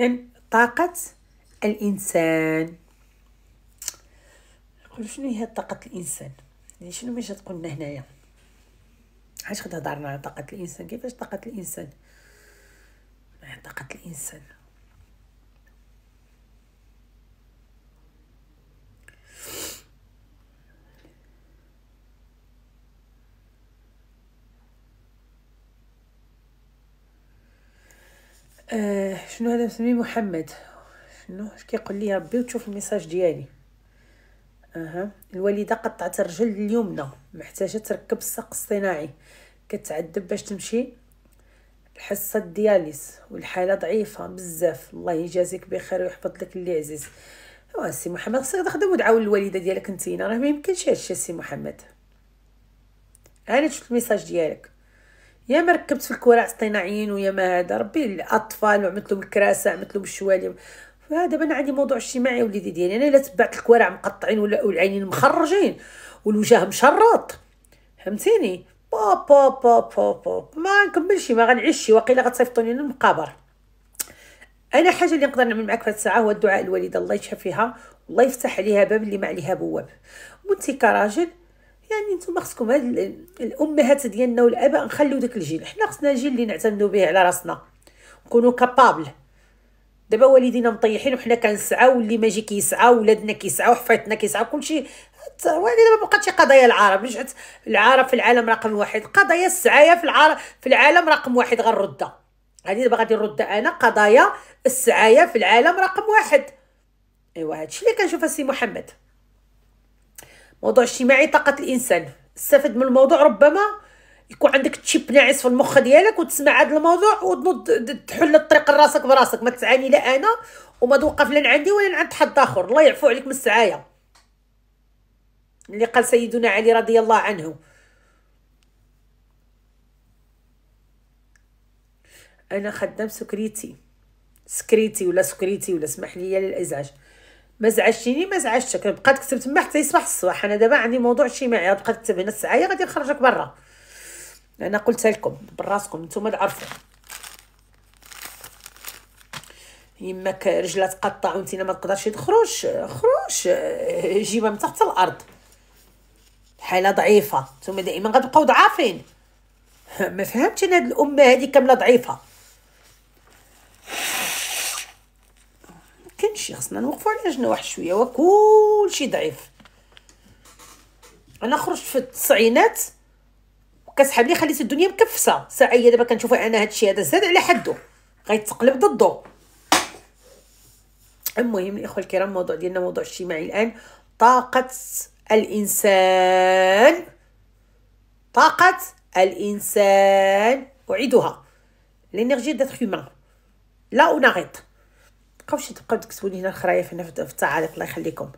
إذن طاقة الإنسان نقول شنو هي طاقة الإنسان يعني شنو باش تقولنا هنايا علاش غتهضرنا على طاقة الإنسان كيفاش طاقة الإنسان طاقة الإنسان آه شنو هذا مسمي محمد شنو اش كيقول لي ربي وتشوف الميساج ديالي اها الوالده قطعت الرجل اليمنى محتاجه تركب الساق الصناعي كتعذب باش تمشي الحصه الدياليس والحاله ضعيفه بزاف الله يجازيك بخير ويحفظ لك اللي عزيز وا أه، سي محمد خصك تخدم وتعاون الوالده ديالك انتينا راه ما يمكنش هادشي سي محمد انا شفت الميساج ديالك يا ما ركبت في الكراع اصطناعيين ويا ما هذا ربي الاطفال وعملت لهم الكراسه عملت لهم الشوالي فهذا انا عندي موضوع اجتماعي وليدي ديالي انا الا تبعت الكوارع مقطعين ولا والعينين مخرجين والوجه مشرط فهمتيني با با با با با ما نكملش ما غنعيش شي واقيلا غتصيفطوني للمقابر انا حاجه اللي نقدر نعمل معك في هذه الساعه هو الدعاء الوالده الله يشفيها الله يفتح عليها باب اللي ما عليها بواب وانت كراجل يعني نتوما خصكم هاد الامهات ديالنا والاباء نخليو داك الجيل حنا خصنا جيل اللي نعتمدو به على راسنا نكونو كابابل دابا والدينا مطيحين وحنا كنسعاو واللي ماجي كيسعى ولادنا كيسعاو حفيدنا كيسعى كلشي وهادي دابا شي قضايا العرب رجعت العرب في العالم رقم واحد قضايا السعايه في العرب في العالم رقم واحد غنردها هادي دابا غادي نرد انا قضايا السعايه في العالم رقم واحد ايوا هادشي اللي كنشوف سي محمد موضوع اجتماعي طاقه الانسان استفد من الموضوع ربما يكون عندك تشيب ناعس في المخ ديالك وتسمع هذا الموضوع وتنوض تحل الطريق لراسك براسك ما تعاني لا انا وما توقف لا عندي ولا عند حد اخر الله يعفو عليك من السعايه اللي قال سيدنا علي رضي الله عنه انا خدام سكريتي سكريتي ولا سكريتي ولا سمح لي للازعاج ما زعجتيني ما زعجتك كنبقى تكتب تما حتى يصبح الصباح انا دابا عندي موضوع اجتماعي غتبقى تكتب هنا الساعه غادي نخرجك برا انا قلت لكم براسكم نتوما تعرفوا يماك رجلها تقطع وانت ما تقدرش تخرج خروج جيبها من تحت الارض حاله ضعيفه نتوما دائما غتبقاو ضعافين ما فهمتش انا هاد الامه هادي كامله ضعيفه شيء خصنا نوقفوا على رجلنا واحد شويه وكلشي ضعيف انا خرجت في التسعينات وكتحب لي خليت الدنيا مكفسه هي دابا كنشوف انا هادشي هذا زاد على حده غيتقلب ضده المهم الاخوه الكرام الموضوع ديالنا موضوع اجتماعي الان طاقه الانسان طاقه الانسان اعيدها لينيرجي دات هيومان لا اون on تبقاوش تبقاو تكتبوا لينا هنا هنا في التعاليق الله يخليكم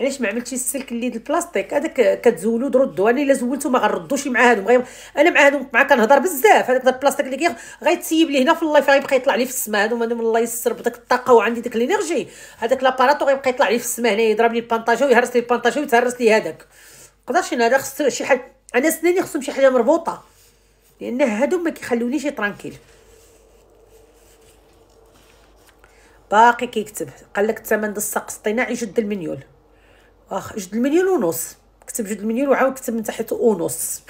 علاش ما عملتش السلك اللي د البلاستيك هذاك كتزولو دردو انا الا زولته ما غنردوش مع هادو غير انا مع هادو مع كنهضر بزاف هذاك البلاستيك اللي غيتسيب لي هنا في اللايف غيبقى يطلع لي في السماء هادو من الله يستر بداك الطاقه وعندي داك الانرجي هذاك لاباراتو غيبقى يطلع لي في السماء هنا يضرب لي البانطاجو ويهرس لي البانطاجو ويتهرس لي هذاك مقدرش انا هذا خص شي حد انا سناني خصهم شي حاجه مربوطه لان هادو ما كيخلونيش ترانكيل باقي كيكتب قال لك الثمن دساق اصطناعي جد المنيول واخ جد المنيول ونص كتب جد المنيول وعاود كتب من تحت ونص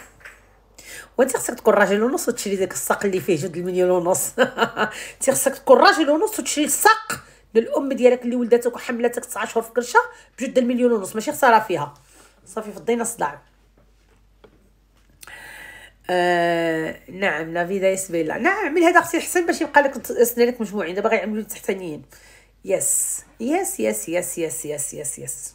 وانت خصك تكون راجل ونص وتشري داك الساق اللي فيه جد المليون ونص انت خصك تكون راجل ونص وتشري الساق للام ديالك اللي ولدتك وحملتك 9 شهور في كرشه بجد المليون ونص ماشي خساره فيها صافي فضينا الصداع آه نعم لا فيدا يسبيلا نعم من هذا اختي حسن باش يبقى لك اسنانك مجموعين دابا غيعملوا تحتانيين يس يس يس يس يس يس يس يس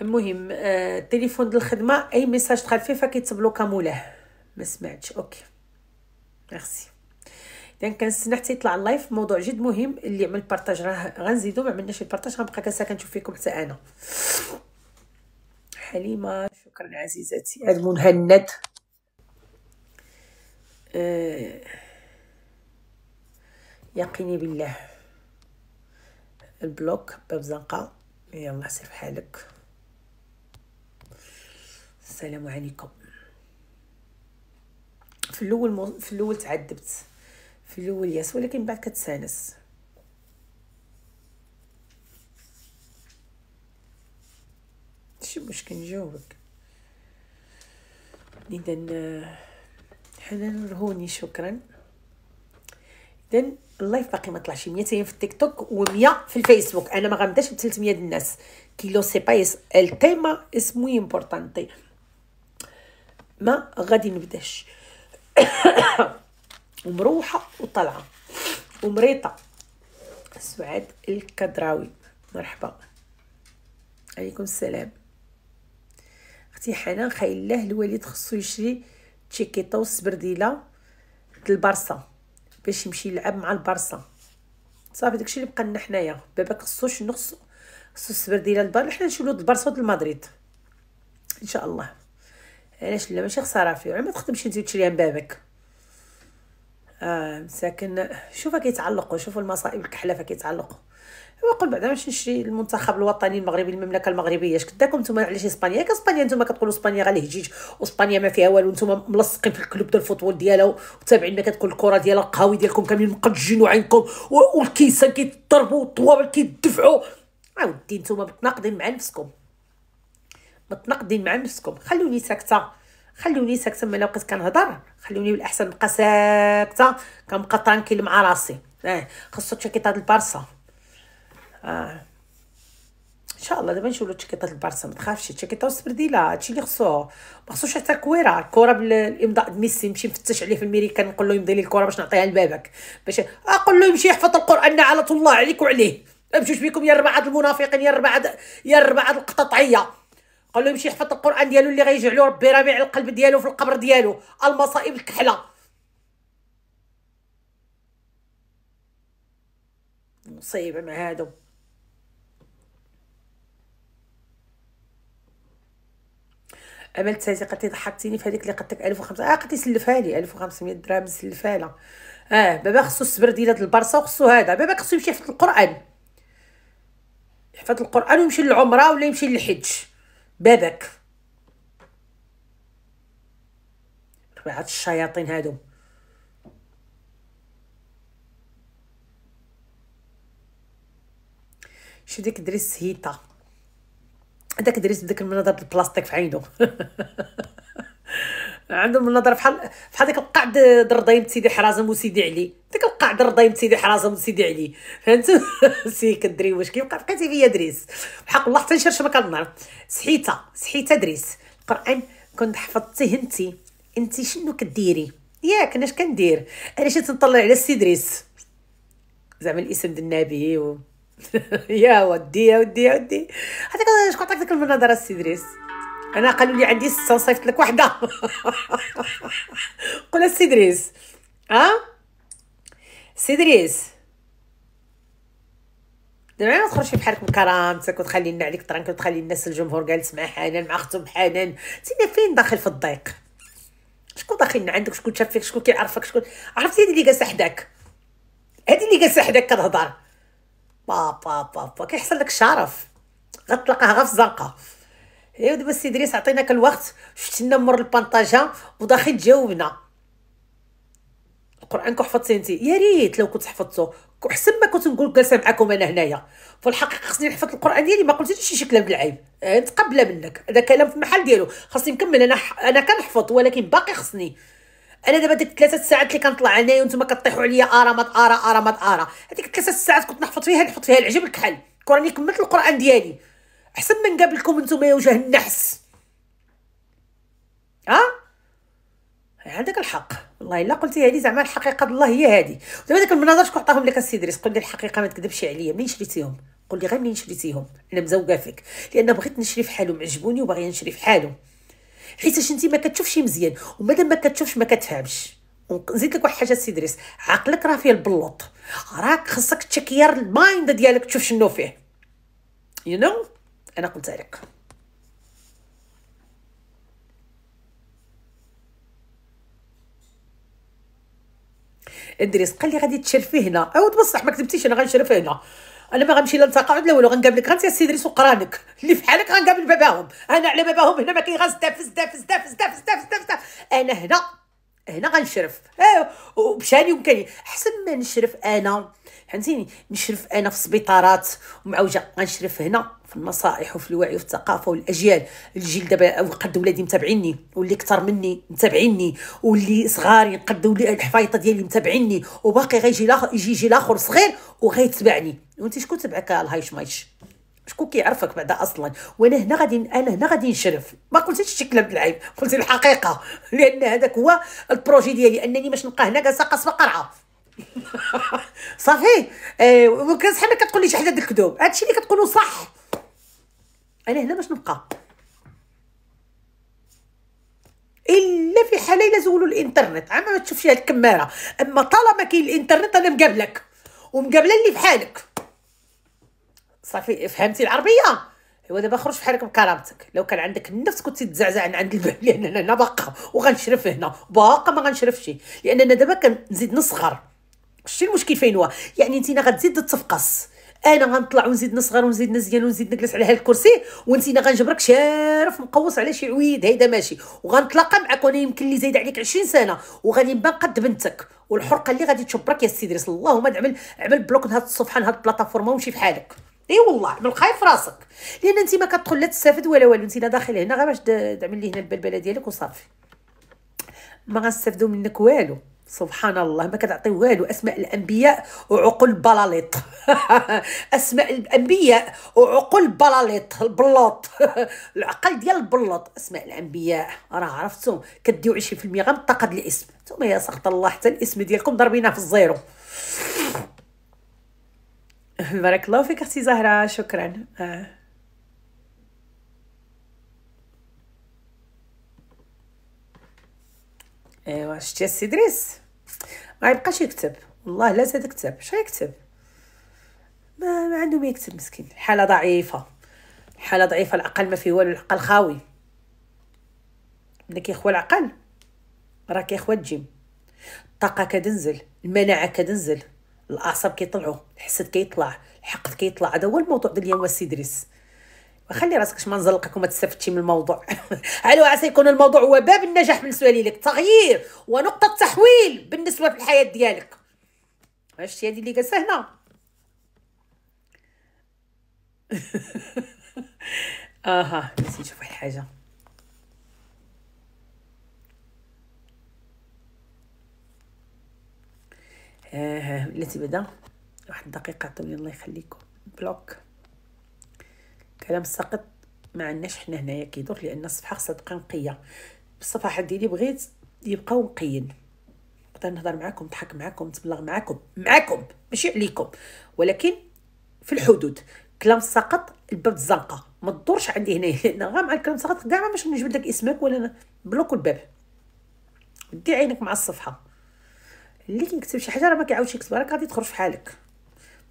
المهم آه التليفون ديال الخدمه اي ميساج دخل فيه فكيتبلوكا مولاه ما سمعتش اوكي ميرسي دونك كنستنى يعني حتى يطلع اللايف موضوع جد مهم اللي عمل بارطاج راه غنزيدو ما عملناش البارطاج غنبقى كنسا كنشوف فيكم حتى انا حليمه شكرا عزيزتي هذا مهند آه يقيني بالله البلوك باب زنقه يلاه سير بحالك السلام عليكم في الاول مو... في الاول تعذبت في الاول ياس ولكن بعد كتسانس شي مش كنجاوبك اذا حنان الهوني شكرا اذا اللايف باقي ما طلعش 200 في التيك توك و100 في الفيسبوك انا ما غنبداش ب 300 الناس كيلو سي با التيما اس موي امبورطانتي ما غادي نبداش ومروحه وطلعة ومريطه سعاد الكدراوي مرحبا عليكم السلام اختي حنان خاي الله الوالد خصو يشري تشيكيطا والسبرديله البارسا باش يمشي يلعب مع البرصا صافي داكشي اللي بقى لنا حنايا بابا خصو شنو خصو خصو السبرديله البار حنا نمشيو لود البارسا ود المدريد ان شاء الله علاش لا ماشي خساره فيه ما تخدمش انت وتشريها من بابك آه مساكن شوفها كيتعلقوا شوفوا المصائب الكحله كيتعلقوا وقل بعدا باش نشري المنتخب الوطني المغربي المملكه المغربيه اش كداكم نتوما علاش اسبانيا ياك اسبانيا نتوما كتقولوا اسبانيا غير الهجيج واسبانيا ما فيها والو نتوما ملصقين في الكلوب ديال الفوتبول ديالها وتابعين ما كتقول الكره ديالها القهوي ديالكم كاملين مقجين وعينكم والكيسان كيتضربوا والطوابل كيدفعوا عاودي نتوما متناقضين مع نفسكم متناقضين مع نفسكم خلوني ساكته خلوني ساكته ملي بقيت كنهضر خلوني بالاحسن نبقى ساكته كنبقى طرانكيل مع راسي اه خاصو تشكيطه البارصة اه ان شاء الله دابا نشوفوا تشكيطه البارصة ما تخافش تشكيطه والسبرديله هادشي اللي خصو ما خصوش حتى كويره الكره بالامضاء ميسي نمشي نفتش عليه في الميريكان نقول له يمضي لي الكره باش نعطيها لبابك باش اقول له يمشي يحفظ القران لعنه الله عليك وعليه امشوش بكم يا ربعه المنافقين يا ربعه يا ربعه القططعيه قال له يمشي يحفظ القران ديالو اللي غيجعلو ربي ربيع القلب ديالو في القبر ديالو المصائب الكحله مصيبه مع هادو امل تاتي قالت لي ضحكتيني في هذيك اللي قدتك الف 1500 اه لي سلفها لي 1500 درهم سلفها لها اه بابا خصو الصبر ديال هاد البرصه وخصو هذا بابا خصو يمشي يحفظ القران يحفظ القران ويمشي للعمره ولا يمشي للحج بابك ربعة الشياطين هادو شو ديك دريس هيتا هذاك دريس بداك المنظر البلاستيك في عينو عندهم النظره بحال بحال ديك القعد درضيم سيدي حرازم وسيدي علي ديك القعد درضيم سيدي حرازم وسيدي علي فهمت سي كدري واش كيبقى بقيتي فيا دريس بحق الله حتى نشرش ما كنعرف صحيته صحيته دريس القران كنت حفظتيه انت انت شنو كديري ياك انا اش كندير انا شي تنطلع على السي دريس زعما الاسم ديال النبي و... يا ودي يا ودي يا ودي هذاك شكون عطاك ديك المناظره السي دريس انا قالوا لي عندي سته نصيفط لك وحده قول السي دريس ها سي دريس دابا ما تخرجي بحالك بكرامتك وتخلي لنا عليك طرانك وتخلي الناس الجمهور جالس مع حنان مع اختو حنان سينا فين داخل في الضيق شكون داخل عندك شكون شاف فيك شكون كيعرفك شكون عرفتي هذه اللي جالسه حداك هادي اللي جالسه حداك كتهضر با با با با كيحصل لك شرف غتلقاها غير في الزنقه ايوا دابا السي دريس عطيناك الوقت شفت لنا مر البانطاجا وضاخي تجاوبنا القران كحفظتيه انت يا ريت لو كنت حفظته حسب ما كنت نقول جالسه معكم انا هنايا في الحقيقه خصني نحفظ القران ديالي ما قلتيش شي كلام العيب آه، نتقبله منك هذا كلام في محل ديالو خصني نكمل انا ح... انا كنحفظ ولكن باقي خصني انا دابا ديك ثلاثه ساعات اللي كنطلع انايا وانتم كطيحوا عليا ارامات ارا ارامات ارا هذيك ثلاثه ساعات كنت نحفظ فيها نحط فيها العجب الكحل كراني كملت القران ديالي احسن من قبلكم نتوما يا وجه النحس اه عندك الحق والله الا قلتي هذه زعما الحقيقه بالله هي هذه دابا داك المناظر شكون عطاهم لك السيد ريس قول لي الحقيقه ما تكذبش عليا منين شريتيهم قول لي غير منين شريتيهم انا مزوقه فيك لان بغيت نشري فحالهم عجبوني وباغيه نشري فحالهم حيتاش انت ما كتشوفش مزيان ومادام ما كتشوفش ما كتفهمش نزيد لك واحد الحاجه سي دريس عقلك راه فيه البلوط راك خصك تشكير المايند ديالك تشوف شنو فيه يو you know? أنا قلت ذلك ادريس قال لي غادي تشرفي هنا او بصح ما كتبتيش انا غنشرف هنا انا ما غنمشي لا لتقاعد لا والو غنقابلك غنسير سي ادريس وقرانك اللي في حالك غنقابل باباهم انا على باباهم هنا ما كاين غير زداف زداف زداف زداف زداف انا هنا هنا غنشرف وبشحال يمكن احسن ما نشرف انا فهمتيني نشرف انا في السبيطارات ومعوجه غنشرف هنا في النصائح وفي الوعي وفي الثقافه والاجيال الجيل دابا قد ولادي متابعيني واللي كثر مني متابعيني واللي صغاري قد الحفايطه ديالي متابعيني وباقي غيجي يجي جيل اخر صغير وغيتبعني وانت شكون تبعك الهايش مايش شكون كيعرفك بعدا اصلا وانا هنا غادي انا هنا غادي نشرف ما قلتش شكل بالعيب العيب قلت الحقيقه لان هذاك هو البروجي ديالي انني باش نبقى هنا جالسه قصبه قرعه صافي آه وكان صحابي كتقول لي شي حاجه ديال الكذوب هادشي اللي كتقولو صح انا هنا باش نبقى الا في حاله الا زولوا الانترنت عما ما تشوف هاد الكماره اما طالما كاين الانترنت انا مقابلك ومقابله اللي بحالك صافي فهمتي العربيه هو دابا خرج بحال بكرامتك لو كان عندك النفس كنت تزعزع عن عند الباب لان انا, باقا وغنشرف هنا باقا ما غنشرفش لان انا دابا كنزيد نصغر شتي المشكل فين هو يعني انتينا غتزيد تفقص انا غنطلع ونزيد نصغر ونزيد نزيان ونزيد نجلس على هالكرسي الكرسي غنجبرك شارف مقوس على شي عويد هيدا ماشي وغنتلاقى معك وانا يمكن لي زايد عليك 20 سنه وغادي نبان قد بنتك والحرقه اللي غادي تشبرك يا سيدي اللهم عمل عمل بلوك لهاد الصفحه لهاد البلاتفورما ومشي في حالك اي والله من الخايف راسك لان انت ما كتدخل لا تستافد ولا والو انت داخل هنا غير باش تعمل لي هنا البلبله ديالك وصافي ما غنستافدوا منك والو سبحان الله ما كتعطي والو اسماء الانبياء وعقول بلاليط اسماء الانبياء وعقول بلاليط البلوط العقل ديال البلوط اسماء الانبياء راه عرفتو كديو 20% غير من طاقه الاسم نتوما يا سخط الله حتى الاسم ديالكم ضربيناه في الزيرو بارك الله فيك اختي زهرة شكرا آه. ايوا شتي السي ادريس ما يبقاش يكتب والله لا زاد كتب شا يكتب ما, ما عنده ما يكتب مسكين الحالة ضعيفة الحالة ضعيفة العقل ما فيه والو العقل خاوي ملي يخوى العقل راه يخوى الجيم الطاقة كتنزل المناعة كتنزل الاعصاب كيطلعوا الحسد كيطلع الحقد كيطلع هذا هو الموضوع ديال اليوم السي دريس خلي راسك باش ما نزلقك وما تستفدش من الموضوع على عسى يكون الموضوع هو باب النجاح بالنسبه لك تغيير ونقطه تحويل بالنسبه في الحياه ديالك واش هادي اللي جالسه هنا اها نسيت نشوف واحد الحاجه آه بلاتي بعدا واحد الدقيقه عطوني الله يخليكم بلوك كلام ساقط ما عندناش حنا هنايا كيدور لان الصفحه خصها تبقى نقيه الصفحه ديالي بغيت يبقاو نقيين نقدر نهضر معاكم نضحك معاكم نتبلغ معاكم معاكم ماشي عليكم ولكن في الحدود كلام سقط الباب الزنقه ما تدورش عندي هنا لان غير مع الكلام سقط كاع ما باش نجبد لك اسمك ولا بلوك الباب ودي عينك مع الصفحه اللي كنكتب شي حاجه راه ما كيعاودش يكتبها راك غادي تخرج فحالك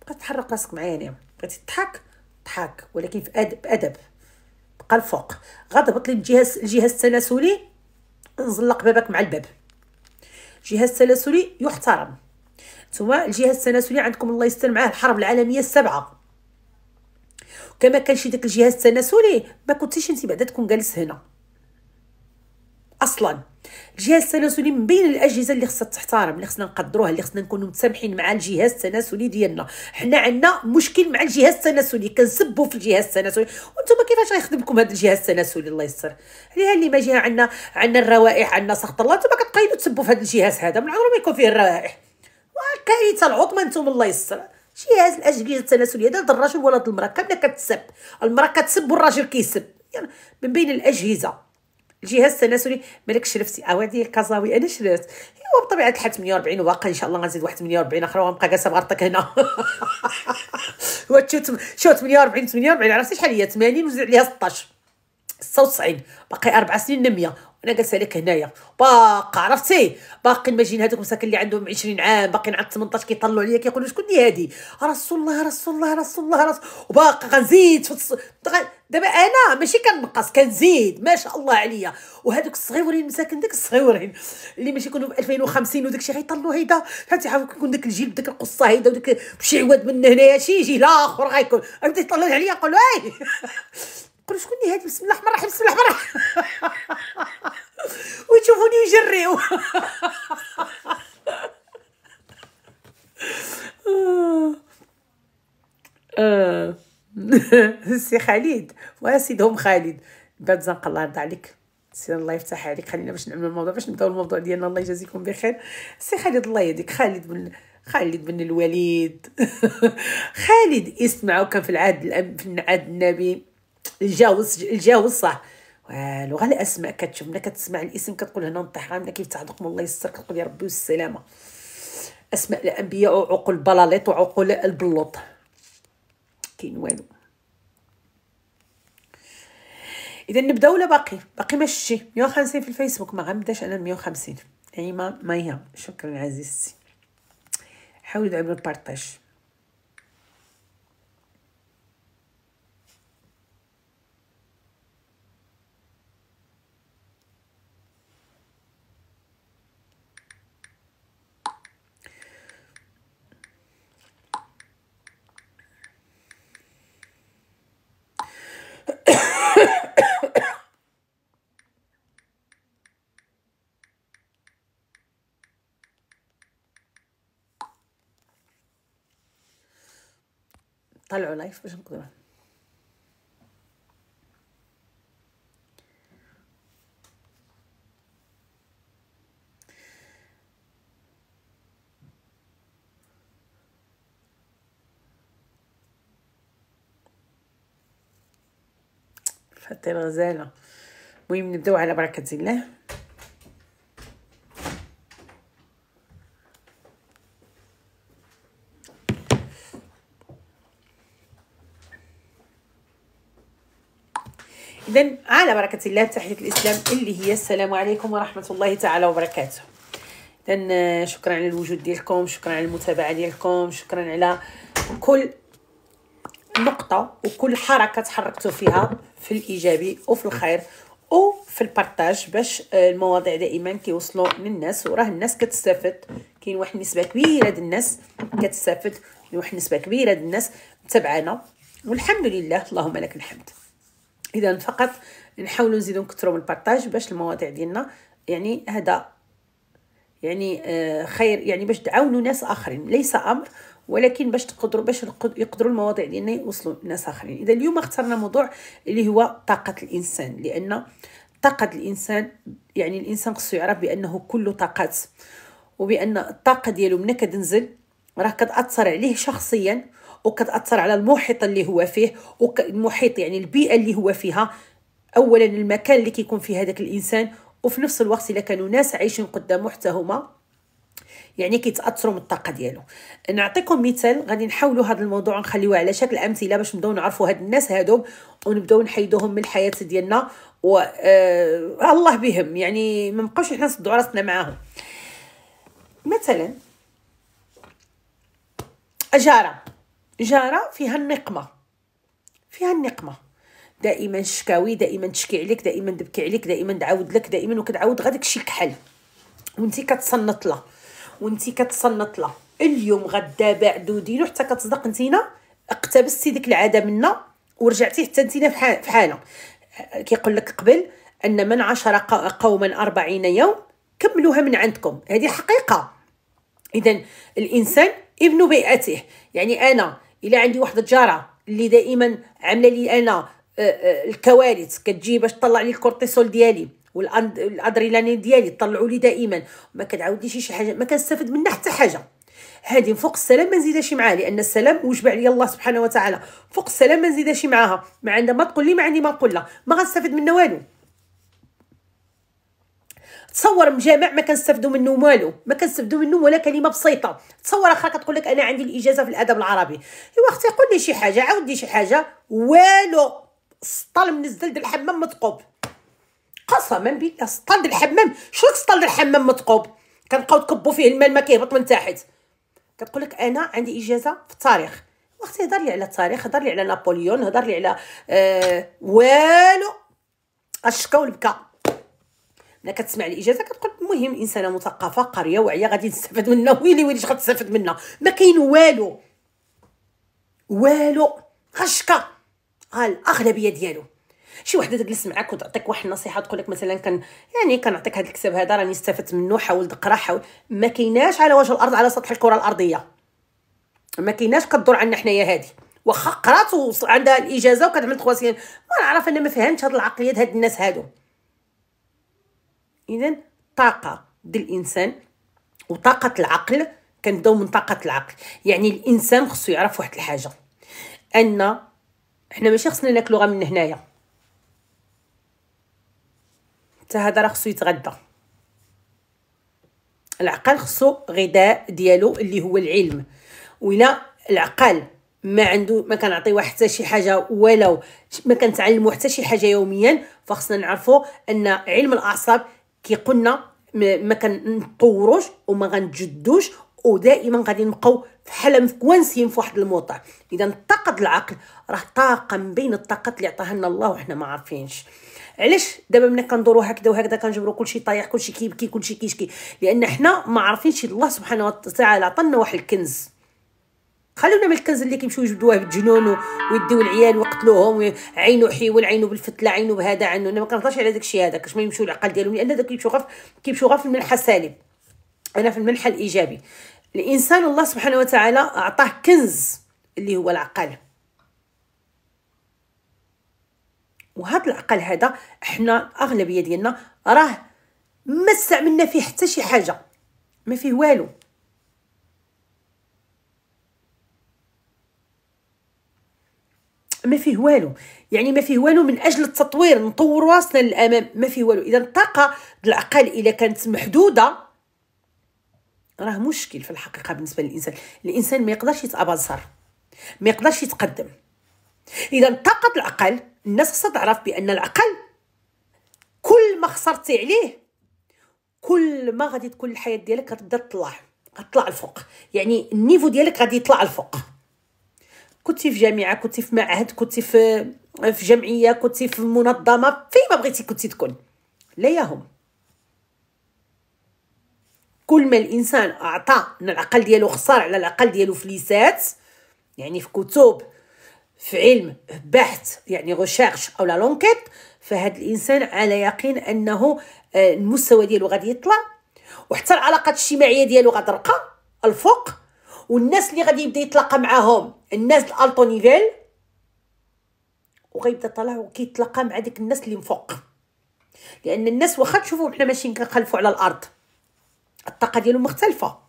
بقى تحرك راسك معايا انا بغيتي تضحك ضحك ولكن بأدب ادب بقى الفوق غضبط لي الجهاز الجهاز التناسلي نزلق بابك مع الباب الجهاز التناسلي يحترم نتوما الجهاز التناسلي عندكم الله يستر معاه الحرب العالميه السابعه كما شي داك الجهاز التناسلي ما كنتيش انت بعدا تكون جالس هنا اصلا الجهاز التناسلي من بين الاجهزه اللي خصها تحترم اللي خصنا نقدروها اللي خصنا نكونوا متسامحين مع الجهاز التناسلي ديالنا حنا عندنا مشكل مع الجهاز التناسلي كنسبوا في الجهاز التناسلي وانتم كيفاش غيخدمكم هذا الجهاز التناسلي الله يستر عليها اللي ما جهه عندنا عندنا الروائح عندنا سخط الله انتم كتقيدوا تسبوا في هذا الجهاز هذا من عمره ما يكون فيه الروائح وكارثه العظمى انتم الله يستر جهاز الاجهزه التناسليه هذا الرجل ولا المراه كامله كتسب المراه كتسب والراجل كيسب يعني من بين الاجهزه جهاز التناسلي مالك شرفتي اوادي كازاوي انا شريت ايوا بطبيعه الحال 48 واقع ان شاء الله غنزيد واحد 48 اخرى وغنبقى جالسه مغرطك هنا وتشوت شو 48 48 عرفتي شحال هي 80 وزيد عليها 16 96 باقي اربع سنين 100 انا جالسه عليك هنايا باقا عرفتي باقي ماجين هذوك مساكن اللي عندهم 20 عام باقي عند 18 كيطلعوا عليا كيقولوا شكون لي هادي رسول الله رسول الله رسول الله رسول الله وباقا غنزيد دابا انا ماشي كنقص كنزيد ما شاء الله عليا وهذوك الصغيورين مساكن داك الصغيورين اللي ماشي يكونوا في 2050 وداك الشيء غيطلوا هيدا حتى يعرف يكون داك الجيل بداك القصه هيدا وداك شي عواد من هنايا شي جيل اخر غيكون عرفتي يطلعوا عليا يقولوا اي قالوا شكون اللي هادي بسم الله الرحمن الرحيم بسم الله الرحمن الرحيم ويشوفوني يجريو سي خالد وسيدهم خالد بعد زنق الله يرضى عليك سي الله يفتح عليك خلينا باش نعمل الموضوع باش نبداو الموضوع ديالنا الله يجازيكم بخير سي خالد الله يهديك خالد بن خالد بن الوليد خالد اسمعوا كان في العهد في العهد النبي الجو الجو صح والو غير الاسماء كتشوف ملي كتسمع الاسم كتقول هنا نطيح غير ملي كيتعذقكم الله يستر كتقول يا ربي والسلامه اسماء الانبياء وعقول بلاليط وعقول البلوط كاين والو اذا نبداو ولا باقي باقي ما شتي 150 في الفيسبوك ما غنبداش انا 150 يعني ما ما هي شكرا عزيزتي حاولوا تعملوا البارطاج طلعوا لايف باش نقدروا فاتي الغزاله المهم نبداو على بركه الله إذا على بركة الله تحية الإسلام اللي هي السلام عليكم ورحمة الله تعالى وبركاته إذا آه، شكرا على الوجود ديالكم شكرا على المتابعة ديالكم شكرا على كل نقطة وكل حركة تحركتوا فيها في الإيجابي وفي الخير وفي البارطاج باش آه، المواضيع دائما كيوصلوا للناس وراه الناس كتستافد كاين واحد النسبه كبيره ديال الناس كتستافد واحد النسبه كبيره ديال الناس متابعانا والحمد لله اللهم لك الحمد اذا فقط نحاولوا نزيدو نكثروا من البارطاج باش المواضيع ديالنا يعني هذا يعني آه، خير يعني باش تعاونوا ناس اخرين ليس امر ولكن باش تقدروا باش يقدروا المواضيع ديالنا يوصلوا لناس اخرين اذا اليوم اخترنا موضوع اللي هو طاقه الانسان لان طاقه الانسان يعني الانسان خصو يعرف بانه كله طاقات وبان الطاقه ديالو منك كتنزل راه كتاثر عليه شخصيا وكتاثر على المحيط اللي هو فيه والمحيط يعني البيئه اللي هو فيها اولا المكان اللي كيكون فيه هذاك الانسان وفي نفس الوقت الا كانوا ناس عايشين قدامه حتى هما يعني كيتاثروا من الطاقه ديالو نعطيكم مثال غادي نحاولوا هذا الموضوع نخليوه على شكل امثله باش نبداو نعرفوا هاد الناس هادو ونبداو نحيدوهم من الحياه ديالنا و آه الله بهم يعني ما نبقاوش حنا نصدوا راسنا معاهم مثلا أجارة جارة فيها النقمة فيها النقمة دائما شكاوي دائما تشكي عليك دائما تبكي عليك دائما تعاود لك دائما وكتعاود غاديك شي كحل وانت كتصنط لها وانت كتصنط لها اليوم غدا بعد وديرو حتى كتصدق نتينا اقتبستي ديك العاده منا ورجعتي حتى نتينا في حاله كيقول لك قبل ان من عشر قوما أربعين يوم كملوها من عندكم هذه حقيقه اذا الانسان ابن بيئته يعني انا الا عندي واحد الجاره اللي دائما عامله لي انا آه، آه، الكوارث كتجي باش تطلع لي الكورتيسول ديالي والادرينالين ديالي طلعوا لي دائما ما كتعاوديش شي حاجه ما كنستافد منها حتى حاجه هذه فوق السلام ما نزيدهاش معاها لان السلام وجب عليا الله سبحانه وتعالى فوق السلام ما نزيدهاش معاها ما عندها ما تقول لي ما عندي ما نقول لها ما غنستافد منها والو تصور مجامع ما كنستافدوا منه والو ما كنستافدوا منه ولا كلمه بسيطه تصور اخا كتقول لك انا عندي الاجازه في الادب العربي ايوا اختي قول لي شي حاجه عاود لي شي حاجه والو سطل من الزلد الحمام متقوب قسما بالله سطل الحمام شنو سطل الحمام متقوب كنبقاو تكبوا فيه الماء ما كيهبط من تحت كتقول لك انا عندي اجازه في التاريخ واختي هضر لي على التاريخ هضر لي على نابليون هضر لي على آه والو الشكا والبكا لا كتسمع الاجازه كتقول المهم انسانه مثقفه قريه واعيه غادي نستافد منها ويلي ويلي غتستافد منها ما كاين والو والو غشكا قال الاغلبيه ديالو شي وحده تجلس معاك وتعطيك واحد النصيحه تقول لك مثلا كان يعني كنعطيك هذا الكتاب هذا راني استفدت منه حاول تقرا حاول ما كايناش على وجه الارض على سطح الكره الارضيه ما كايناش كدور عندنا حنايا هذه واخا قرات وعندها الاجازه وكتعمل تخواسيان ما نعرف انا ما فهمتش هاد العقليه هاد الناس هادو اذا طاقه ديال الانسان وطاقه العقل كنبداو من طاقه العقل يعني الانسان خصو يعرف واحد الحاجه ان حنا ماشي خصنا ناكلو غا من هنايا حتى هذا راه خصو يتغدى العقل خصو غذاء ديالو اللي هو العلم ولا العقل ما عنده ما كنعطيو حتى شي حاجه ولو ما كنتعلمو حتى شي حاجه يوميا فخصنا نعرفو ان علم الاعصاب كي قلنا ما كنطوروش وما غنجدوش ودائما غادي نبقاو بحال مكوانسين في واحد الموطع اذا طاقه العقل راه طاقه من بين الطاقات اللي عطاها لنا الله وحنا ما عارفينش علاش دابا ملي كندورو هكذا وهكذا كنجبرو كلشي طايح كلشي كيبكي كلشي كيشكي لان حنا ما عارفينش الله سبحانه وتعالى عطانا واحد الكنز خلونا من الكنز اللي كيمشيو يجبدوه بالجنون ويديو العيال ويقتلوهم عينو حيول عينو بالفتله عينو بهذا عينو انا ما كنهضرش على داكشي هذا كاش ما يمشيو العقل ديالهم لان داك كيمشيو غير كيمشيو غير في المنحى السالب انا في المنحى الايجابي الانسان الله سبحانه وتعالى اعطاه كنز اللي هو العقل وهذا العقل هذا حنا الاغلبيه ديالنا راه ما استعملنا فيه حتى شي حاجه ما فيه والو ما فيه والو يعني ما فيه والو من اجل التطوير نطور راسنا للامام ما فيه والو اذا الطاقه العقل اذا كانت محدوده راه مشكل في الحقيقه بالنسبه للانسان الانسان ما يقدرش يتابصر ما يقدرش يتقدم اذا طاقه العقل الناس خصها تعرف بان العقل كل ما خسرتي عليه كل ما غادي تكون الحياه ديالك غتبدا تطلع غتطلع الفوق يعني النيفو ديالك غادي يطلع الفوق كنتي في جامعه كنتي في معهد كنتي في في جمعيه كنتي في منظمه فين ما بغيتي كنتي تكون لا يهم كل ما الانسان اعطى من العقل ديالو خسر على العقل ديالو في ليسات يعني في كتب في علم بحث يعني ريشيرش او لا لونكيت فهاد الانسان على يقين انه آه، المستوى ديالو غادي يطلع وحتى العلاقات الاجتماعيه ديالو غترقى الفوق والناس اللي غادي يبدا يتلاقى معاهم الناس الالتو نيفيل وغيبدا طالع وكيتلاقى مع ديك الناس اللي من فوق لان الناس واخا تشوفوا حنا ماشيين كنخلفوا على الارض الطاقه ديالهم مختلفه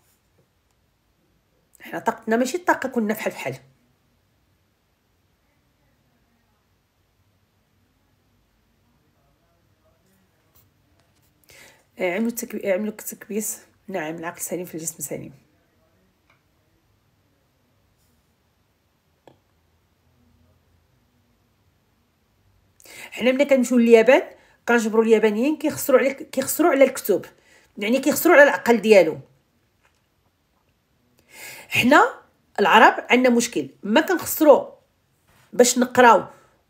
حنا طاقتنا ماشي الطاقه كنا فحال فحال عملوا تكبيس نعم العقل سليم في الجسم سليم حنا ملي كنمشيو لليابان كنجبروا اليابانيين كيخسروا عليك كيخسروا على الكتب يعني كيخسروا على العقل ديالو حنا العرب عندنا مشكل ما كنخسروا باش نقراو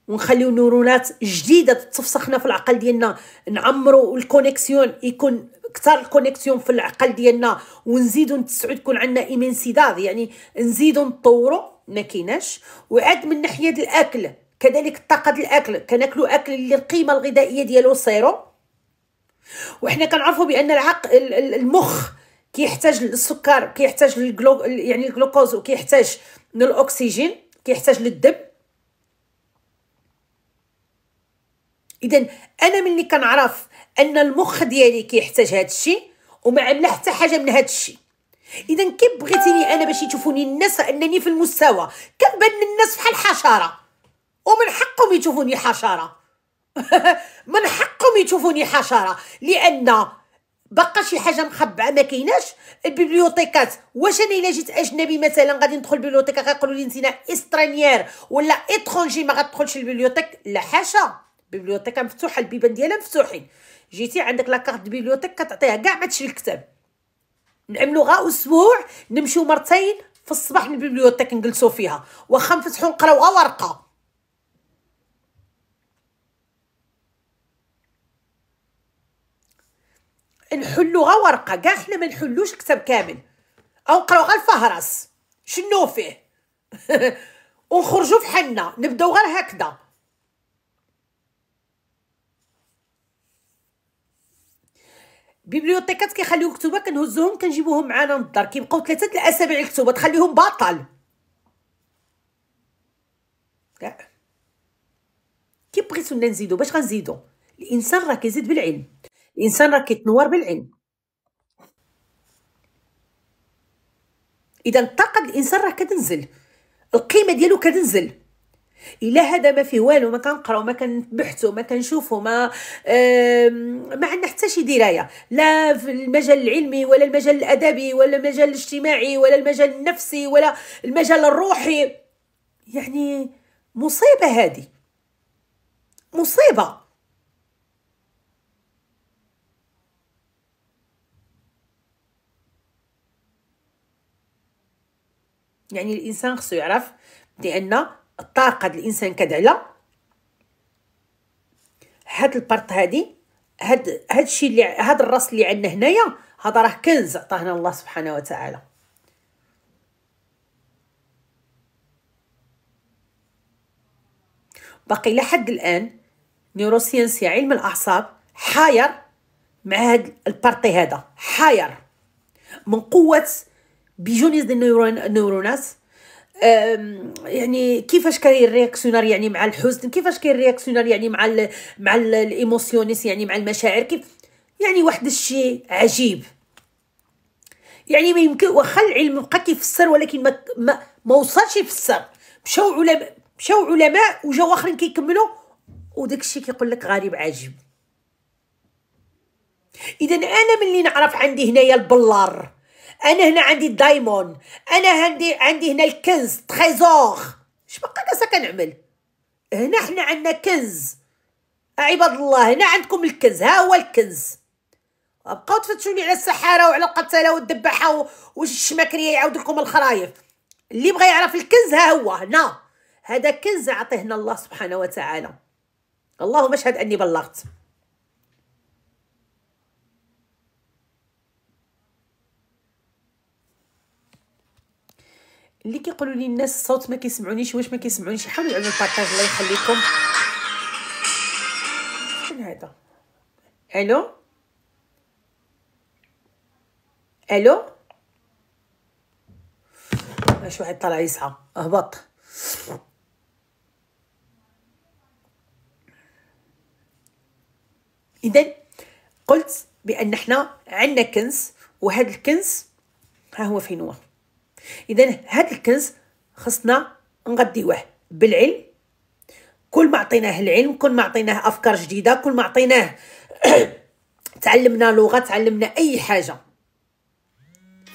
ونخليو نورونات جديده تتفسخنا في العقل ديالنا نعمروا الكونيكسيون يكون كثر الكونيكسيون في العقل ديالنا ونزيدو نتسعد تكون عندنا ايمنسيداد يعني نزيدو نطورو ما كايناش وعاد من ناحيه الأكل كذلك الطاقه ديال الاكل كناكلوا اكل اللي القيمه الغذائيه ديالو صيرو وحنا كنعرفوا بان العق المخ كيحتاج للسكر كيحتاج للجلو يعني الجلوكوز وكيحتاج للاكسجين كيحتاج للدم اذا انا ملي كنعرف ان المخ ديالي كيحتاج هذا الشيء وما عمل حتى حاجه من هذا الشيء اذا كيف بغيتيني انا باش يشوفوني الناس انني في المستوى كنبان للناس بحال حشره ومن حقهم يشوفوني حشره من حقهم يشوفوني حشره لان بقى شي حاجه مخبعه ما كايناش البيبليوتيكات واش انا الا جيت اجنبي مثلا غادي ندخل البيبليوتيكا غيقولوا لي انتينا استرانيير ولا اترونجي ما غتدخلش البيبليوتيك لا حاشا البيبليوتيكا مفتوحه البيبان ديالها مفتوحين جيتي عندك لا كارت بيبليوتيك كتعطيها كاع ما تشري الكتاب نعملو غا اسبوع نمشيو مرتين في الصباح للبيبليوتيك نجلسو فيها واخا نفتحو نقراو غا ورقه نحلو غا ورقه كاع حنا ما نحلوش كتاب كامل او نقراو غا الفهرس شنو فيه في فحالنا نبداو غير هكذا بيبليوتيكات كيخليو كتبه كنهزوهم كنجيبوهم معانا للدار كيبقاو ثلاثه الاسابيع الكتبه تخليهم باطل كيف بغيتو نزيدو باش غنزيدو الانسان راه كيزيد بالعلم الإنسان راه كيتنور بالعلم إذا الطاقة الإنسان راه كتنزل القيمة ديالو كتنزل الا هذا ما فيه والو ما كنقراو ما كنبحثو ما كنشوفو ما ما عندنا حتى شي درايه لا في المجال العلمي ولا المجال الادبي ولا المجال الاجتماعي ولا المجال النفسي ولا المجال الروحي يعني مصيبه هذه مصيبه يعني الانسان خصو يعرف بان الطاقه ديال الانسان كتعلى هاد البارت هادي هاد هاد الشيء اللي هاد الراس اللي عندنا هنايا هذا راه كنز عطاهنا الله سبحانه وتعالى باقي لحد الان نيوروسينس يا علم الاعصاب حاير مع هاد البارتي هذا حاير من قوه بجونيز دي النيورونات يعني كيفاش كيرياكسيونار يعني مع الحزن كيفاش كيرياكسيونار يعني مع الـ مع الايموسيونيس يعني مع المشاعر كيف يعني واحد الشيء عجيب يعني ما يمكن واخا العلم بقى كيفسر ولكن ما ما, ما وصلش يفسر مشاو علماء مشاو علماء وجاو اخرين كيكملوا وداك الشيء كيقول لك غريب عجيب اذا انا ملي نعرف عندي هنايا البلار انا هنا عندي الدايمون انا عندي عندي هنا الكنز تريزور اش بقى كنعمل هنا حنا عندنا كنز عباد الله هنا عندكم الكنز ها هو الكنز بقاو تفتشوا لي على السحاره وعلى القتاله والدباحه واش الشماكريه يعاود لكم الخرايف اللي بغى يعرف الكنز ها هو هنا هذا كنز عطيهنا الله سبحانه وتعالى اللهم اشهد اني بلغت اللي كيقولوا لي الناس الصوت ما كيسمعونيش واش ما كيسمعونيش حاولوا يعملوا بارطاج الله يخليكم شنو هذا الو الو اش واحد طلع يسعى اهبط اذا قلت بان حنا عندنا كنز وهذا الكنز ها هو فين هو اذا هاد الكنز خصنا نغديوه بالعلم كل ما عطيناه العلم كل ما عطيناه افكار جديده كل ما عطيناه تعلمنا لغه تعلمنا اي حاجه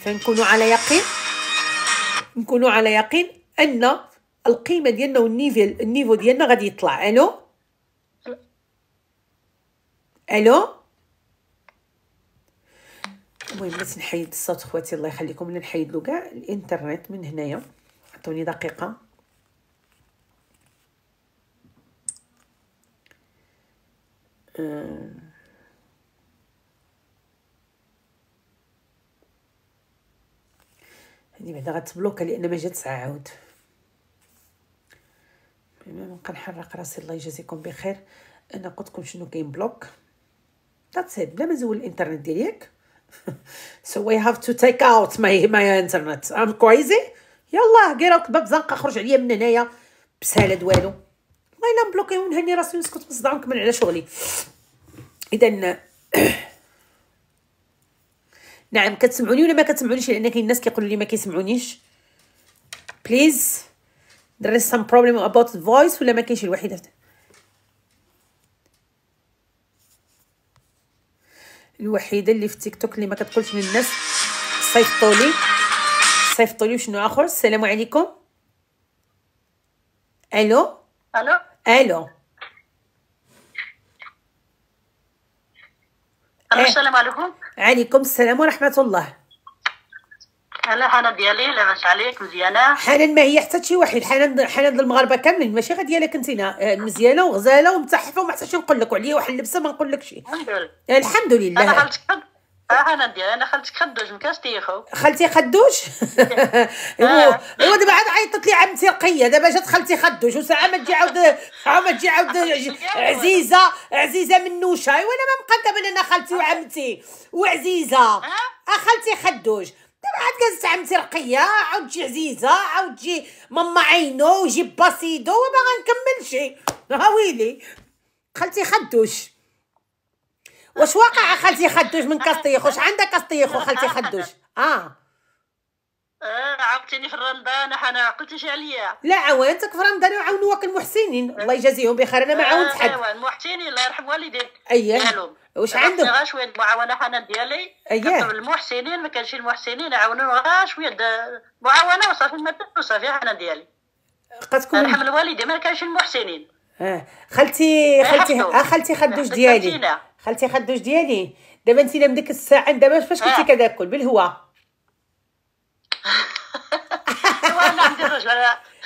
فنكونوا على يقين نكونوا على يقين ان القيمه ديالنا والنيفل النيفو ديالنا غادي يطلع الو الو المهم بغيت نحيد الصوت خواتي الله يخليكم نحيد له كاع الانترنت من هنايا عطوني دقيقه أه. هادي بعدا غتبلوكا لان ما جاتش عاود المهم كنحرق راسي الله يجازيكم بخير انا قلت لكم شنو كاين بلوك داتس بلا ما زول الانترنت ديالك so we have to take out my, my internet I'm crazy يلا غير هاك باب خرج عليا من هنايا بسالد والو والله الا مبلوكي ونهني راسي ونسكت بالصداع ونكمل على شغلي اذا نعم كتسمعوني ولا ما كتسمعونيش لان كاين الناس كيقولوا لي ما كيسمعونيش بليز there is some problem about the voice ولا ما كاينش الوحيده الوحيده اللي في تيك توك اللي ما كتقولش للناس صيفطوا لي صيفطوا لي وشنو اخر السلام عليكم الو الو الو السلام عليكم عليكم السلام ورحمه الله انا ديالي لاباس عليك مزيانه حنان ما هي حتى شي واحد حنان حنان المغاربه كاملين ماشي غير ديالك انت آه، مزيانه وغزاله ومتحفه وما حتى شي نقول لك وعليا واحد اللبسه ما نقول لك شي الحمد لله الحمد لله انا خالتك خد آه، انا ديالي انا خالتك خدوج مكاش تيخو خالتي خدوج ايوا آه. دابا عاد عيطت لي عمتي رقيه دابا جات خالتي خدوج وساعه ما تجي عاود ما تجي عاود عزيزه عزيزه من نوشه ايوا انا ما مقدمه انا خالتي وعمتي وعزيزه خالتي خدوج دابا عاد كنستعمل رقيه عاود تجي عزيزه عاود تجي ماما عينو وجي باسيدو وما غنكمل شي ها ويلي خالتي خدوش واش واقع خالتي خدوش من واش عندها كاستيخ خالتي خدوش اه اه عاقتيني في رمضان انا عقلتيش عليا لا عاونتك في رمضان وعاونوك المحسنين الله يجازيهم بخير انا ما آه، عاونت حد ايوا المحسنين الله يرحم والديك ايوا واش عندهم غا شويه المعاونه حنا ديالي اييه المحسنين ما كانش المحسنين عاونونا غا شويه معاونه وصافي ما وصافي حنا ديالي قد تكون رحم الوالدين ما كانش المحسنين اه خالتي خالتي اه خالتي خدوش ديالي خالتي خدوش ديالي دابا انت من ديك الساعه دابا فاش كنتي آه. كتاكل بالهواء هو انا عندي الرجل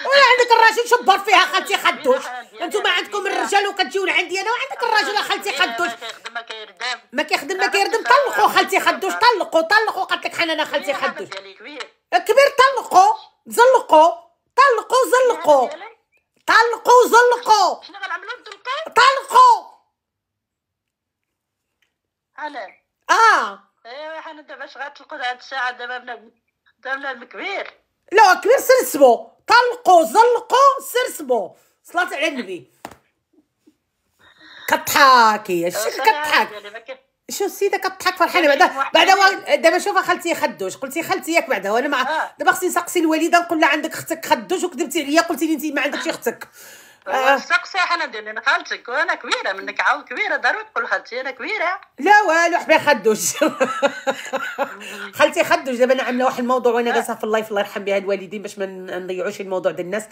ولا عندك الراجل شبر فيها خالتي خدوش انتم عندكم الرجال وكتجيو لعندي انا وعندك الراجل خالتي خدوش ما كيخدم ما كيردم طلقوا خالتي خدوش طلقوا طلقوا قالت لك حنانه خالتي خدوش كبير طلقوا زلقوا طلقوا زلقوا طلقوا زلقوا طلقوا علاه اه ايوا حنا دابا اش غتلقوا هاد الساعه دابا بنادم دابا بنادم كبير لا كبير سنسبو طلقوا زلقوا سرسبوا صلاة على النبي يا شيخ كضحك يعني شو السيده كضحك فرحانه بعدا يعني بعدا يعني- دابا شوف خالتي خدوش قلتي خالتي ياك بعدا وانا مع أه. دابا خصني نسقسي الوالده نقول لها عندك اختك خدوش وكذبتي عليا قلتي لي انت ما عندكش اختك آه. السقسي أنا ديالي أنا خالتك وانا كبيره منك عاود كبيره ضروري تقول خالتي انا كبيره لا والو حبي خدوش خالتي خدوش دابا انا عامله واحد الموضوع وانا آه. جالسه في اللايف الله يرحم بها الوالدين باش ما نضيعوش الموضوع ديال الناس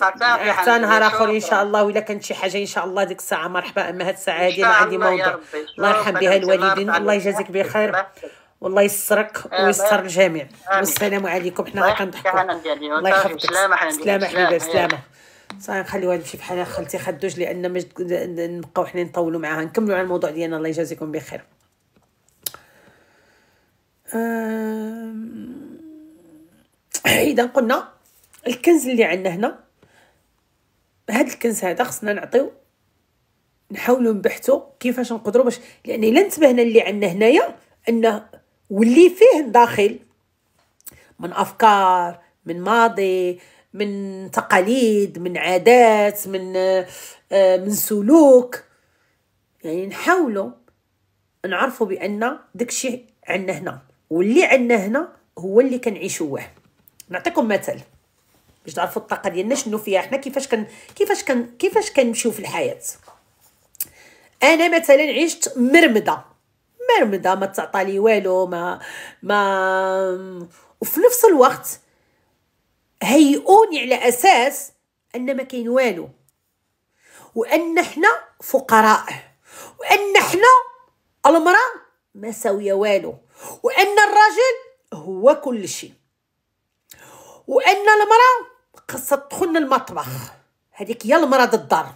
حتى آه، نهار اخر ان شاء الله واذا كانت شي حاجه ان شاء الله ديك الساعه مرحبا اما هاد الساعه هادي انا عندي موضوع الله يرحم بها الوالدين الله يجازيك بخير والله يسرك ويسر الجميع والسلام عليكم حنا كنضحكوا الله يحفظك سلامه حبيبي سلامه صافي نخلي تمشي بحال خالتي خدوش لان ما نبقاو حنا نطولوا معاها نكملوا على الموضوع ديالنا الله يجازيكم بخير اذا قلنا الكنز اللي عندنا هنا هاد الكنز هذا خصنا نعطيو نحاولوا نبحثوا كيفاش نقدروا باش لان الا انتبهنا اللي عندنا هنايا انه واللي فيه الداخل من افكار من ماضي من تقاليد من عادات من آه، من سلوك يعني نحاولوا نعرفوا بان داكشي عندنا هنا واللي عندنا هنا هو اللي كنعيشوه نعطيكم مثال باش تعرفوا الطاقه ديالنا شنو فيها حنا كيفاش كن كيفاش كن كيفاش كنمشيو في الحياه انا مثلا عشت مرمده مرمده ما تعطى لي والو ما ما وفي نفس الوقت هيئوني على اساس ان ما كاين والو وان حنا فقراء وان حنا المراه ما ساويه والو وان الرجل هو كل شيء وان المراه خاصها تدخل للمطبخ هذيك هي المراه الدار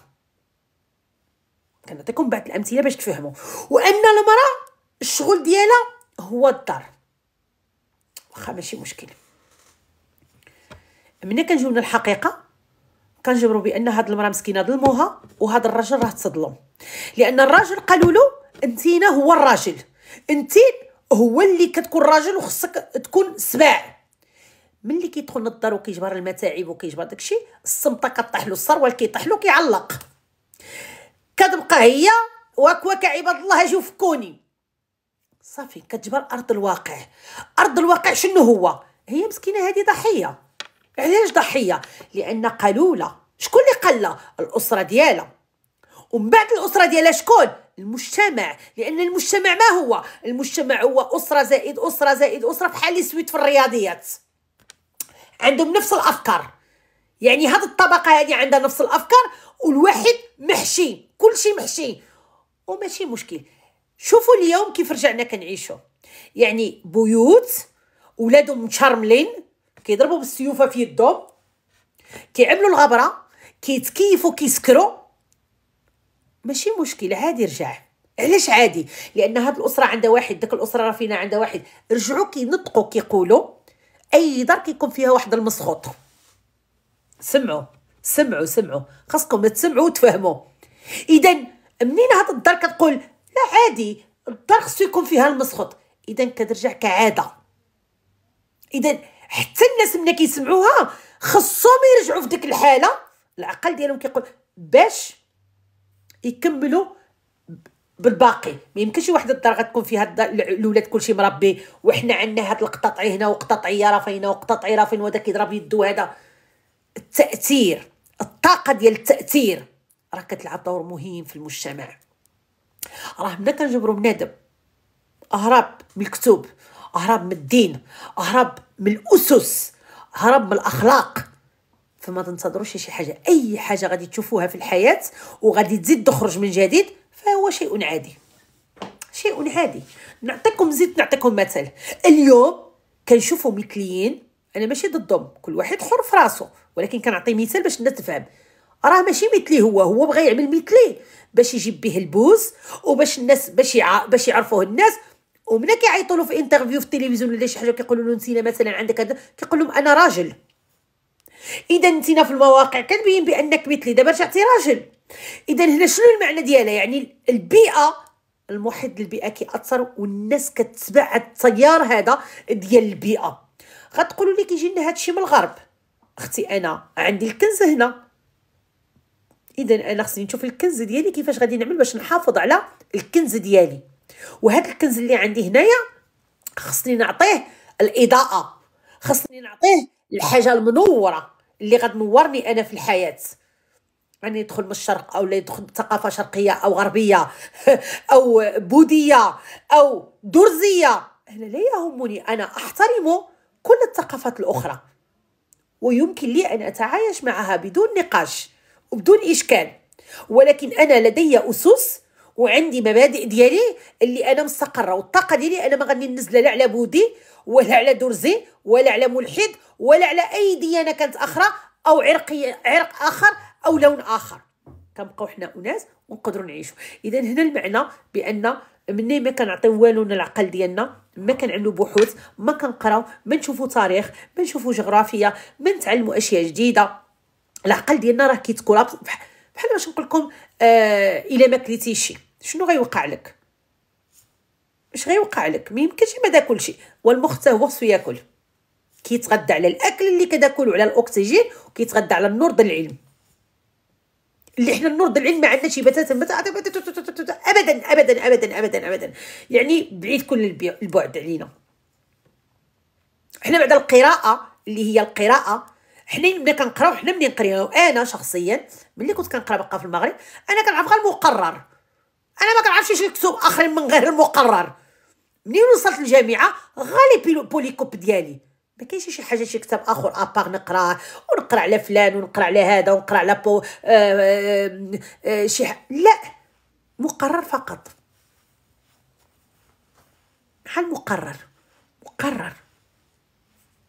كنعطيكم بعض الامثله باش تفهموا وان المراه الشغل ديالها هو الدار واخا ماشي مشكل ملي كنجيو من الحقيقه كنجبروا بان هاد المراه مسكينه ظلموها وهاد الراجل راه تظلم لان الراجل قالوا له انتينا هو الراجل انتين هو اللي كتكون راجل وخصك تكون سباع ملي كيدخل للدار وكيجبر المتاعب وكيجبر داكشي الصمته كطيح له السروال كيطيح له كيعلق كتبقى هي واكواك عباد الله اجيو فكوني صافي كتجبر ارض الواقع ارض الواقع شنو هو هي مسكينه هذه ضحيه علاش ضحيه لان قالوله شكون اللي قله الاسره ديالها ومن بعد الاسره ديالها شكون المجتمع لان المجتمع ما هو المجتمع هو اسره زائد اسره زائد اسره بحال اللي سويت في الرياضيات عندهم نفس الافكار يعني هاد الطبقه هذه عندها نفس الافكار والواحد محشي كل شيء محشي وماشي مشكل شوفوا اليوم كيف رجعنا كنعيشوا يعني بيوت ولادهم مشرملين كيضربوا بالسيوفه في يدهم كيعملوا الغبره كيتكيفوا كيسكروا ماشي مشكلة عادي رجع علاش عادي لان هاد الاسره عندها واحد داك الاسره فينا عندها واحد رجعوا كينطقوا كيقولوا اي دار كيكون فيها واحد المسخوط سمعوا سمعوا سمعوا خاصكم تسمعوا وتفهموا اذا منين هاد الدار كتقول لا عادي الدار خصو يكون فيها المسخوط اذا كترجع كعاده اذا حتى الناس ملي كيسمعوها خصهم يرجعوا في ديك الحاله العقل ديالهم كيقول باش يكملوا بالباقي ما يمكنش واحد الدار تكون فيها الاولاد كلشي مربي وحنا عندنا هاد القططعي هنا وقططعي راه فين وقططعي راه فين وهذا كيضرب يدو هذا التاثير الطاقه ديال التاثير راه كتلعب دور مهم في المجتمع راه ملي كنجبروا بنادم اهرب من الكتب هرب من الدين هرب من الاسس هرب من الاخلاق فما تنتظروش شي حاجه اي حاجه غادي تشوفوها في الحياه وغادي تزيد تخرج من جديد فهو شيء عادي شيء عادي نعطيكم زيد نعطيكم مثال اليوم كنشوفوا مثليين انا ماشي ضدهم كل واحد حر في راسو ولكن كنعطي مثال باش الناس تفهم راه ماشي مثلي هو هو بغى يعمل مثلي باش يجيب به البوز وباش الناس باش يع... باش يعرفوه الناس ومن كيعيطوا له في انترفيو في التلفزيون ولا شي حاجه كيقولوا له نسينا مثلا عندك هذا كيقول لهم انا راجل اذا نسينا في المواقع كنبين بانك مثلي دابا رجعتي راجل اذا هنا شنو المعنى ديالها يعني البيئه المحيط البيئه كيأثر والناس كتبع التيار هذا ديال البيئه غتقولوا لي كيجي لنا هادشي من الغرب اختي انا عندي الكنز هنا اذا انا خصني نشوف الكنز ديالي كيفاش غادي نعمل باش نحافظ على الكنز ديالي وهذا الكنز اللي عندي هنايا خصني نعطيه الاضاءه خصني نعطيه الحاجه المنوره اللي غتنورني انا في الحياه يعني يدخل من الشرق او لا يدخل ثقافه شرقيه او غربيه او بوذيه او درزيه انا لا يهمني انا احترم كل الثقافات الاخرى ويمكن لي ان اتعايش معها بدون نقاش وبدون اشكال ولكن انا لدي اسس وعندي مبادئ ديالي اللي انا مستقره والطاقه ديالي انا ما غادي ننزل لا على بودي ولا على درزي ولا على ملحد ولا على اي ديانه كانت اخرى او عرقي عرق اخر او لون اخر كنبقاو حنا اناس ونقدروا نعيشوا اذا هنا المعنى بان مني ما كنعطيو والو للعقل ديالنا ما كنعملوا بحوث ما كنقراو ما نشوفوا تاريخ ما نشوفوا جغرافيا ما نتعلموا اشياء جديده العقل ديالنا راه كيتكولابس بحال باش نقول لكم آه الا ما كليتي شي شنو غيوقع لك اش غيوقع لك ما يمكنش ما داكل شي والمخ حتى هو خصو ياكل كيتغدى على الاكل اللي كداكل وعلى الاكسجين وكيتغدى على النور ديال العلم اللي حنا النور ديال العلم ما عندناش بتاتا ابدا ابدا ابدا ابدا ابدا يعني بعيد كل البعد علينا حنا بعد القراءه اللي هي القراءه حنا ملي كنقراو حنا ملي نقريو انا شخصيا ملي كنت كنقرا بقى في المغرب انا كنعرف غير المقرر انا ما كنعرفش شي كتب اخرين من غير المقرر منين وصلت للجامعه غالي بوليكوب ديالي ما كاينش شي حاجه شي كتاب اخر ابار نقراه ونقرا على فلان ونقرا على هذا ونقرا على بو آه آه آه شي ح... لا مقرر فقط بحال مقرر مقرر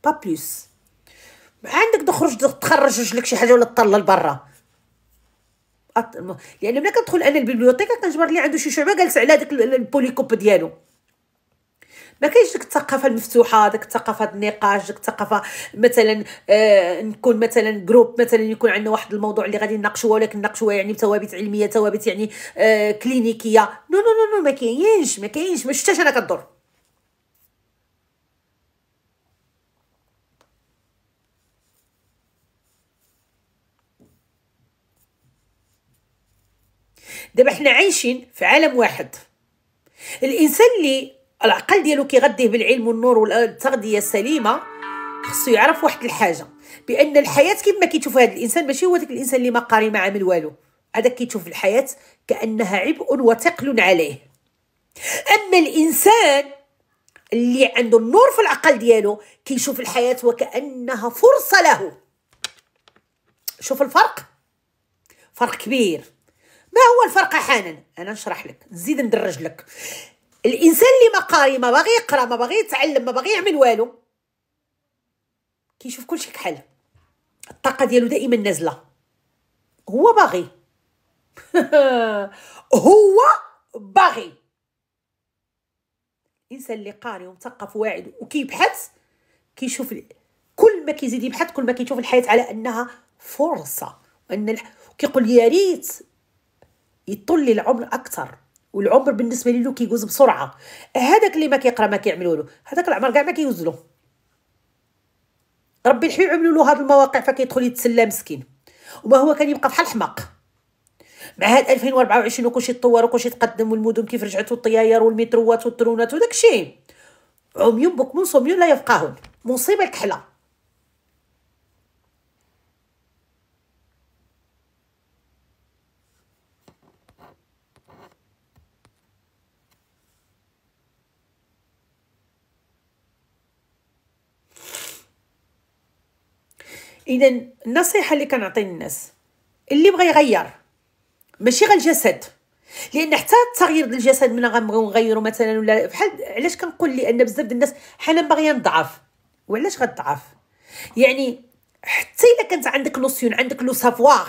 با بلوس عندك تخرج تخرج رجلك شي حاجه ولا تطلع برا أط... يعني ملي كندخل انا للبيبليوتيكا كنجبر لي عنده شي شعبه جالس على داك البوليكوب ديالو ما كاينش ديك الثقافه المفتوحه ديك الثقافه النقاش ديك الثقافه مثلا آه نكون مثلا جروب مثلا يكون عندنا واحد الموضوع اللي غادي نناقشوه ولكن نناقشوه يعني بثوابت علميه ثوابت يعني آه كلينيكيه نو نو نو نو ما كاينش ما كاينش ما انا كدور دابا حنا عايشين في عالم واحد الانسان اللي العقل ديالو كيغذيه بالعلم والنور والتغذيه السليمه خصو يعرف واحد الحاجه بان الحياه كيف ما كيشوف هذا الانسان ماشي هو ذاك الانسان اللي ما قاري ما عامل والو هذاك كيشوف الحياه كانها عبء وثقل عليه اما الانسان اللي عنده النور في العقل ديالو كيشوف الحياه وكانها فرصه له شوف الفرق فرق كبير ما هو الفرق حالا انا نشرح لك نزيد ندرج لك الانسان اللي ما قاري ما باغي يقرا ما باغي يتعلم ما باغي يعمل والو كيشوف كلشي كحل الطاقه ديالو دائما نازله هو باغي هو باغي الانسان اللي قاري ومثقف واعد وكيبحث كيشوف كل ما كيزيد يبحث كل ما كيشوف الحياه على انها فرصه وان كيقول يا ريت يطل العمر اكثر والعمر بالنسبه له كيجوز بسرعه هذاك اللي ما كيقرا ما كيعملوا له هذاك العمر كاع ما كيجوز له ربي الحي يعملوا له هاد المواقع فكيدخل يتسلى مسكين وما هو كان يبقى بحال حماق مع هاد 2024 وكلشي تطور وكلشي تقدم والمدن كيف رجعت والطياير والميتروات والترونات وداكشي عميون بكم صمي لا يفقهون مصيبه كحله اذا النصيحه اللي كنعطي للناس اللي بغى يغير ماشي غير الجسد لان حتى التغيير ديال الجسد من غنبغيو نغيرو مثلا ولا بحال علاش كنقول لان بزاف ديال الناس حنا باغيه نضعف وعلاش غتضعف يعني حتى الا كانت عندك نوسيون عندك لو سافوار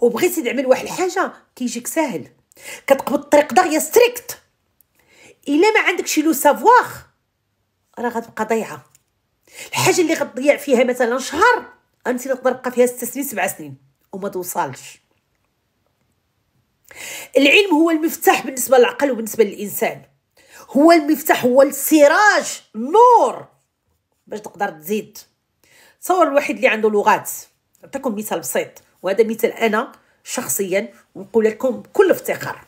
وبغيتي تعمل واحد الحاجه كيجيك ساهل كتقبض الطريق داغيه ستريكت الا ما عندك شي لو سافوار راه غتبقى ضايعه الحاجه اللي غتضيع فيها مثلا شهر امثله تقدر تبقى فيها ست سنين سبع سنين وما توصلش العلم هو المفتاح بالنسبه للعقل وبالنسبه للانسان هو المفتاح هو السراج النور باش تقدر تزيد تصور الواحد اللي عنده لغات نعطيكم مثال بسيط وهذا مثال انا شخصيا ونقول لكم بكل افتخار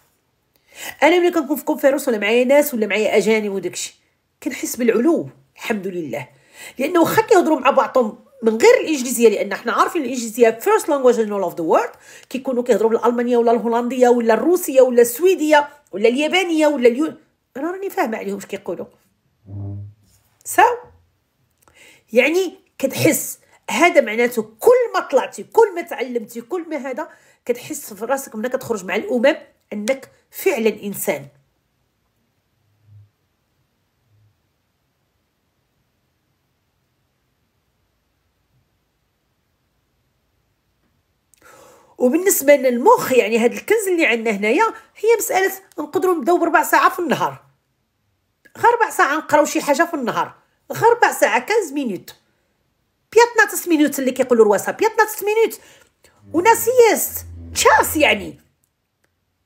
انا ملي كنكون في كونفيرونس ولا معايا ناس ولا معايا اجانب وداكشي كنحس بالعلو الحمد لله لانه واخا كيهضروا مع بعضهم من غير الانجليزيه لان احنا عارفين الانجليزيه فيرست لانجويج ان اول اوف ذا وورلد كيكونوا كيهضروا بالالمانيه ولا الهولنديه ولا الروسيه ولا السويديه ولا اليابانيه ولا اليون انا راني فاهمه عليهم واش كيقولوا سو يعني كتحس هذا معناته كل ما طلعتي كل ما تعلمتي كل ما هذا كتحس في راسك ملي كتخرج مع الامم انك فعلا انسان وبالنسبه للمخ يعني هذا الكنز اللي عندنا هنايا هي مساله نقدروا نبداو بربع ساعه في النهار غير ربع ساعه نقراو شي حاجه في النهار غير ربع ساعه 15 مينوت بياتنا 10 مينوت اللي كيقولوا الواتساب بياتنا 10 مينوت وناس يست تشاس يعني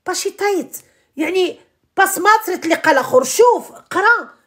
باشي تايت يعني باس ماتريت اللي قال اخر شوف قرا